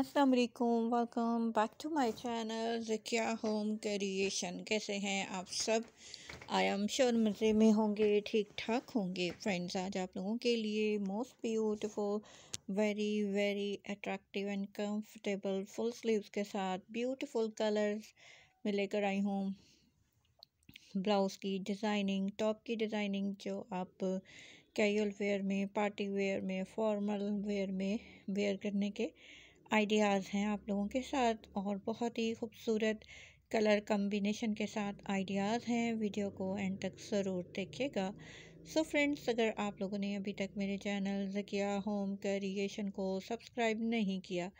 असलकुम welcome back to my channel Zakia Home Creation कैसे हैं आप सब आई एम श्योर मज़े में होंगे ठीक ठाक होंगे फ्रेंड्स आज आप लोगों के लिए most beautiful very very attractive and comfortable full sleeves के साथ ब्यूटीफुल कलर्स में लेकर आई हूँ ब्लाउज़ की डिज़ाइनिंग टॉप की डिज़ाइनिंग जो आप कैल वेयर में पार्टी वेयर में फॉर्मल वेयर में वेयर करने के आइडियाज़ हैं आप लोगों के साथ और बहुत ही खूबसूरत कलर कम्बिनेशन के साथ आइडियाज़ हैं वीडियो को एंड तक ज़रूर देखिएगा सो so फ्रेंड्स अगर आप लोगों ने अभी तक मेरे चैनल जकिया होम क्रिएशन को सब्सक्राइब नहीं किया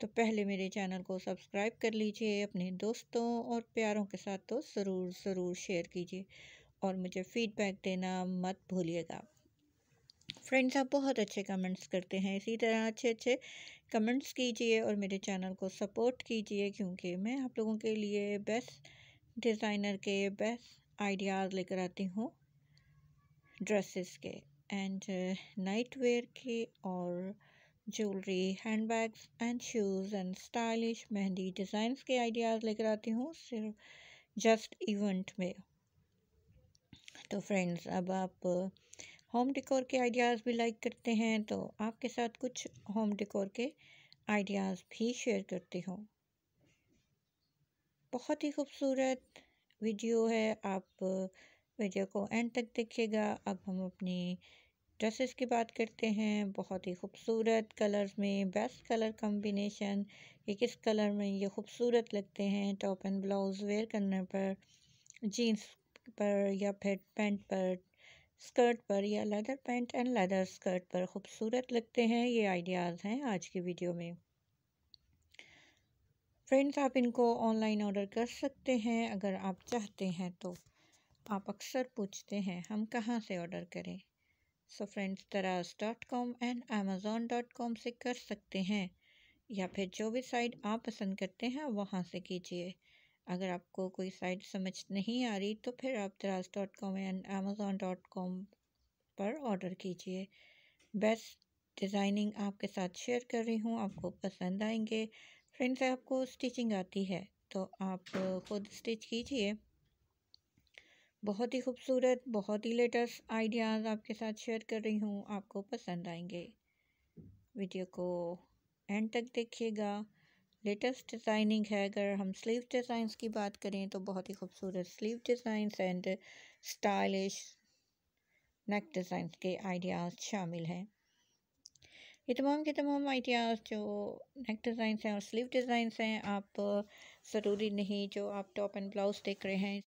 तो पहले मेरे चैनल को सब्सक्राइब कर लीजिए अपने दोस्तों और प्यारों के साथ तो ज़रूर ज़रूर शेयर कीजिए और मुझे फ़ीडबैक देना मत भूलिएगा फ्रेंड्स आप बहुत अच्छे कमेंट्स करते हैं इसी तरह अच्छे अच्छे कमेंट्स कीजिए और मेरे चैनल को सपोर्ट कीजिए क्योंकि मैं आप लोगों के लिए बेस्ट डिज़ाइनर के बेस्ट आइडियाज़ लेकर आती हूँ ड्रेसेस के एंड नाइट वेयर के और jewellery hand bags and shoes and stylish mehndi design के आइडियाज़ लेकर आती हूँ सिर्फ जस्ट इवेंट में तो फ्रेंड्स अब आप होम डेकोर के आइडियाज़ भी लाइक करते हैं तो आपके साथ कुछ होम डेकोर के आइडियाज़ भी शेयर करती हूँ बहुत ही खूबसूरत वीडियो है आप वीडियो को एंड तक देखिएगा अब हम अपनी ड्रेसेस की बात करते हैं बहुत ही खूबसूरत कलर्स में बेस्ट कलर कॉम्बिनेशन ये किस कलर में ये खूबसूरत लगते हैं टॉप एंड ब्लाउज़ वेयर करने पर जीन्स पर या फिर पैंट पर स्कर्ट पर या leather pants and leather skirt पर खूबसूरत लगते हैं ये आइडियाज़ हैं आज की वीडियो में फ्रेंड्स आप इनको ऑनलाइन ऑर्डर कर सकते हैं अगर आप चाहते हैं तो आप अक्सर पूछते हैं हम कहाँ से ऑर्डर करें so friends Daraz dot com and Amazon dot com से कर सकते हैं या फिर जो भी साइट आप पसंद करते हैं वहाँ से कीजिए अगर आपको कोई साइट समझ नहीं आ रही तो फिर आप Daraz dot com and Amazon dot com पर ऑर्डर कीजिए बेस्ट डिज़ाइनिंग आपके साथ शेयर कर रही हूँ आपको पसंद आएंगे फ्रेंड्स आपको स्टिचिंग आती है तो आप ख़ुद स्टिच कीजिए बहुत ही खूबसूरत बहुत ही लेटेस्ट आइडियाज़ आपके साथ शेयर कर रही हूँ आपको पसंद आएंगे वीडियो को एंड तक देखिएगा लेटेस्ट डिज़ाइनिंग है अगर हम स्लीव डिज़ाइंस की बात करें तो बहुत ही खूबसूरत sleeve designs and stylish neck designs के आइडियाज़ शामिल हैं ये तमाम के तमाम आइडियाज़ जो नेक डिज़ाइंस हैं और स्लीव डिज़ाइंस हैं आप ज़रूरी नहीं जो आप टॉप एंड ब्लाउज़ देख रहे हैं